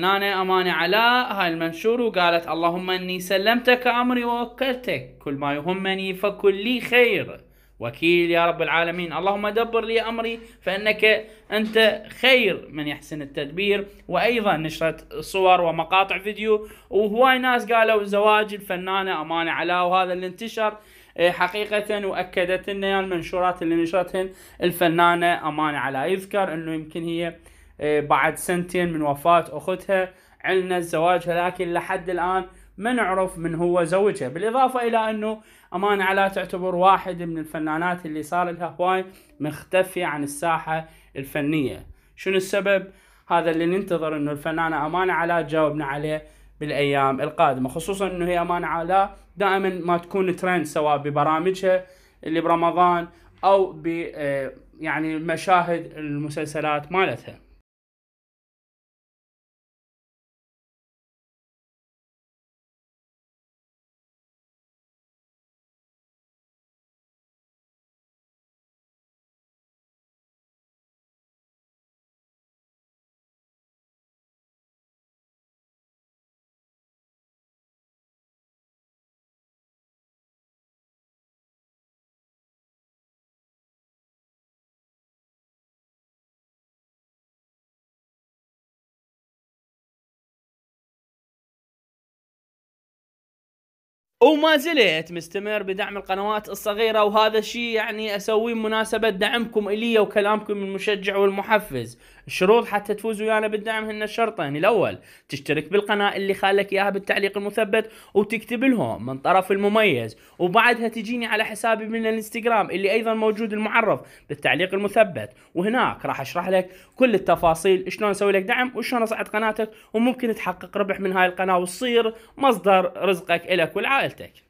نانا أمانة علاء هاي المنشور وقالت اللهم إني سلمتك أمري ووكلتك كل ما يهمني فكل لي خير وكيل يا رب العالمين اللهم دبر لي أمري فإنك أنت خير من يحسن التدبير وأيضا نشرت صور ومقاطع فيديو وهواي ناس قالوا زواج الفنانة أمانة علاء وهذا اللي انتشر إيه، حقيقة وأكدت لنا المنشورات اللي نشرتهن الفنانة أمانة علاء يذكر أنه يمكن هي إيه، بعد سنتين من وفاة أختها علنا زواجها لكن لحد الآن ما نعرف من هو زوجها بالإضافة إلى أنه أمانة علاء تعتبر واحد من الفنانات اللي صار لها هواي مختفية عن الساحة الفنية شنو السبب؟ هذا اللي ننتظر أنه الفنانة أمانة علاء تجاوبنا عليه بالأيام القادمة خصوصا أنه هي أمانة علاء دائما ما تكون ترند سواء ببرامجها اللي برمضان أو ب إيه، يعني مشاهد المسلسلات مالتها وما زلت مستمر بدعم القنوات الصغيرة وهذا الشيء يعني اسويه مناسبة دعمكم الي وكلامكم المشجع والمحفز الشروط حتى تفوز ويانا بالدعم هن الشرطين الاول تشترك بالقناة اللي خالك اياها بالتعليق المثبت وتكتب لهم من طرف المميز وبعدها تجيني على حسابي من الانستغرام اللي ايضا موجود المعرف بالتعليق المثبت وهناك راح اشرح لك كل التفاصيل شلون اسوي لك دعم وشلون اصعد قناتك وممكن تحقق ربح من هاي القناة وتصير مصدر رزقك الك والعائلة Altec.